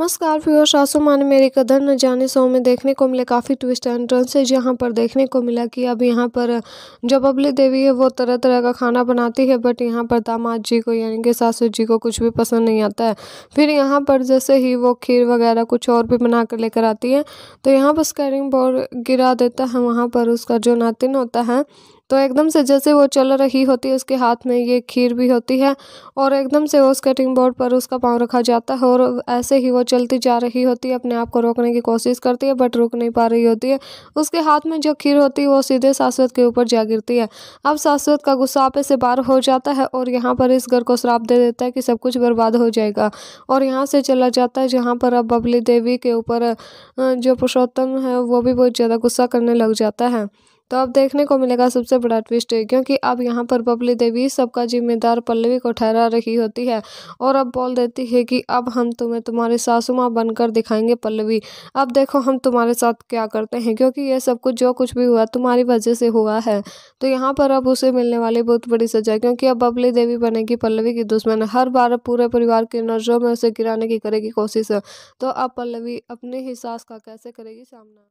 नमस्कार व्यूअर्स मान अमेरिका कदर न जाने शो में देखने को मिले काफ़ी ट्विस्ट एंड है जहाँ पर देखने को मिला कि अब यहाँ पर जो बबली देवी है वो तरह तरह का खाना बनाती है बट यहाँ पर दामाद जी को यानी कि सासू जी को कुछ भी पसंद नहीं आता है फिर यहाँ पर जैसे ही वो खीर वगैरह कुछ और भी बना कर लेकर आती है तो यहाँ पर स्कैरिंग बोर्ड गिरा देता है वहाँ पर उसका जो नातिन होता है तो एकदम से जैसे वो चल रही होती है उसके हाथ में ये खीर भी होती है और एकदम से वो स्केटिंग बोर्ड पर उसका पाँव रखा जाता है और ऐसे ही वो चलती जा रही होती है अपने आप को रोकने की कोशिश करती है बट रुक नहीं पा रही होती है उसके हाथ में जो खीर होती है वो सीधे शाश्वत के ऊपर जा गिरती है अब शाश्वत का गुस्सा आपे से पार हो जाता है और यहाँ पर इस घर को श्राप दे देता है कि सब कुछ बर्बाद हो जाएगा और यहाँ से चला जाता है जहाँ पर अब बबली देवी के ऊपर जो पुरुषोत्तम है वो भी बहुत ज़्यादा गुस्सा करने लग जाता है तो अब देखने को मिलेगा सबसे बड़ा ट्विस्ट क्योंकि अब यहाँ पर बबली देवी सबका जिम्मेदार पल्लवी को ठहरा रही होती है और अब बोल देती है कि अब हम तुम्हें तुम्हारे सासू माँ बनकर दिखाएंगे पल्लवी अब देखो हम तुम्हारे साथ क्या करते हैं क्योंकि ये सब कुछ जो कुछ भी हुआ तुम्हारी वजह से हुआ है तो यहाँ पर अब उसे मिलने वाली बहुत बड़ी सजा क्योंकि अब बबली देवी बनेगी पल्लवी की दुश्मन हर बार पूरे परिवार की नजरों में उसे गिराने की करेगी कोशिश तो अब पल्लवी अपने ही सास का कैसे करेगी सामना